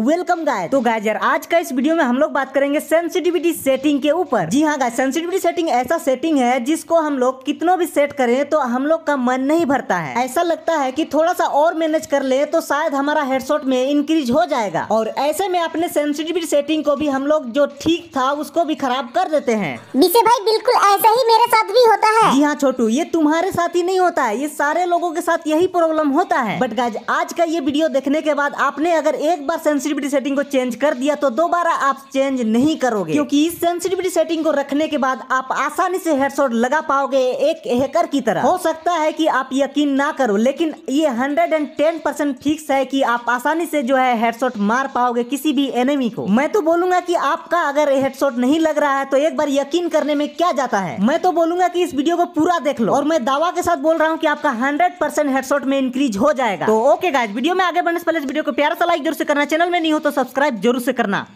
welcome गाय तो गाय यार आज का इस वीडियो में हम लोग बात करेंगे सेंसिटिविटी सेटिंग के ऊपर जी हाँ गाय सेंसिटिविटी सेटिंग ऐसा सेटिंग है जिसको हम लोग कितनों भी सेट करें तो हम लोग का मन नहीं भरता है ऐसा लगता है कि थोड़ा सा और मैनेज कर ले तो शायद हमारा हेडसोट में इंक्रीज हो जाएगा और ऐसे में अपने सेंसिटिविटी सेटिंग को भी हम लोग जो ठीक था उसको भी खराब कर देते हैं विषय भाई बिल्कुल ऐसा ही मेरे साथ भी होता है जी हाँ छोटू ये तुम्हारे साथ ही नहीं होता है ये सारे लोगों के साथ यही प्रॉब्लम होता है बट गाइज आज का ये वीडियो देखने के बाद आपने अगर एक बार सेंसिटिविटी सेटिंग को चेंज कर दिया तो दोबारा आप चेंज नहीं करोगे क्योंकि इस सेंसिटिविटी सेटिंग को रखने के बाद आप आसानी से हेडशॉट लगा पाओगे एक हैकर की तरह हो सकता है कि आप यकीन ना करो लेकिन ये 110 परसेंट फिक्स है कि आप आसानी से जो है हेडशॉट मार पाओगे किसी भी एनिमी को मैं तो बोलूंगा कि आपका अगर हेडशॉट नहीं लग रहा है तो एक बार यकीन करने में क्या जाता है मैं तो बोलूंगा कि इस वीडियो को पूरा देख लो और मैं दावा के साथ बोल रहा हूँ कि आपका हंड्रेड परसेंट में इंक्रीज हो जाएगा तो ओके गाइज वीडियो में आगे बढ़ने से पहले वीडियो को प्यारा सा लाइक जरूर से करना चैनल में नहीं हो तो सब्सक्राइब जरूर से करना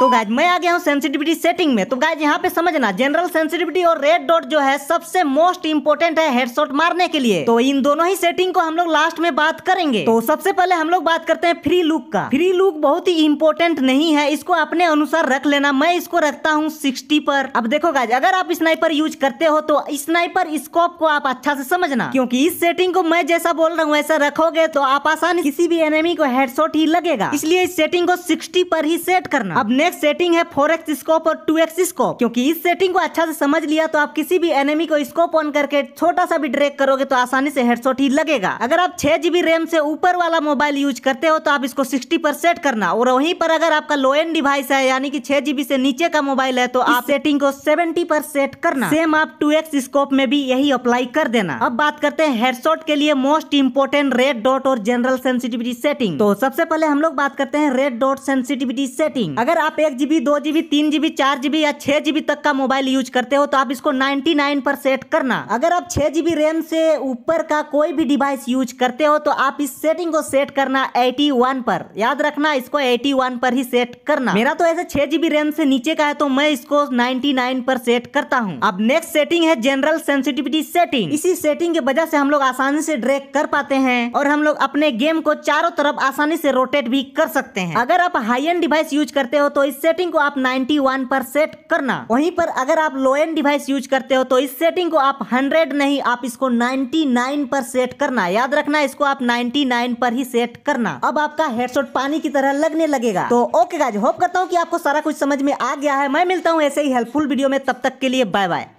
तो गाइज मैं आ गया हूँ सेंसिटिविटी सेटिंग में तो गाइज यहाँ पे समझना जनरल सेंसिटिविटी और रेड डॉट जो है सबसे मोस्ट इम्पोर्टेंट है हेडशॉट मारने के लिए तो इन दोनों ही सेटिंग को हम लोग लास्ट में बात करेंगे तो सबसे पहले हम लोग बात करते हैं फ्री लुक का फ्री लुक बहुत ही इम्पोर्टेंट नहीं है इसको अपने अनुसार रख लेना मैं इसको रखता हूँ सिक्सटी पर अब देखो गाइज अगर आप स्नाइपर यूज करते हो तो स्नाइपर स्कोप को आप अच्छा से समझना क्योंकि इस सेटिंग को मैं जैसा बोल रहा हूँ वैसा रखोगे तो आप आसानी किसी भी एनिमी को हेडशॉट ही लगेगा इसलिए इस सेटिंग को सिक्सटी पर ही सेट करना अब एक सेटिंग है फोर एक्स स्कोप और टू एक्स स्कोप क्योंकि इस सेटिंग को अच्छा से समझ लिया तो आप किसी भी एनिमी को स्कोप ऑन करके छोटा सा भी ड्रेक करोगे तो आसानी से हेडशॉट ही लगेगा अगर आप छह जीबी रैम से ऊपर वाला मोबाइल यूज करते हो तो आप इसको सिक्सटी पर सेट करना और वहीं पर अगर आपका लो एंड डिवाइस है यानी कि छह जीबी से नीचे का मोबाइल है तो आप सेटिंग को सेवेंटी पर सेट करना सेम आप टू एक्स स्कोप में भी यही अप्लाई कर देना अब बात करते हैं हेडसोट के लिए मोस्ट इम्पोर्टेंट रेड डॉट और जनरल सेंसिटिविटी सेटिंग तो सबसे पहले हम लोग बात करते हैं रेड डॉट सेंसिटिविटी सेटिंग अगर आप आप एक जी बी दो जी बी तीन जी बी चार जी बी या छः जी बी तक का मोबाइल यूज करते हो तो आप इसको नाइनटी नाइन पर सेट करना अगर आप छः जी बी रैम से ऊपर का कोई भी डिवाइस यूज करते हो तो आप इस सेटिंग को सेट करना एटी वन पर याद रखना इसको एटी वन पर ही सेट करना मेरा तो ऐसे छः जी बी रैम से नीचे का है तो मैं इसको नाइनटी नाइन पर सेट करता हूँ अब नेक्स्ट सेटिंग है जनरल सेंसिटिविटी सेटिंग इसी सेटिंग की वजह से हम लोग आसानी से ड्रैग कर पाते हैं और हम लोग अपने गेम को चारों तरफ आसानी से रोटेट भी कर सकते हैं अगर आप हाई एंड डिवाइस यूज करते हो तो इस सेटिंग को आप 91 पर सेट करना वहीं पर अगर आप लो एंड डिवाइस यूज करते हो तो इस सेटिंग को आप 100 नहीं आप इसको 99 पर सेट करना याद रखना इसको आप 99 पर ही सेट करना अब आपका हेडसोट पानी की तरह लगने लगेगा तो ओके गाइज होप करता हूँ कि आपको सारा कुछ समझ में आ गया है मैं मिलता हूँ ऐसे ही हेल्पफुल वीडियो में तब तक के लिए बाय बाय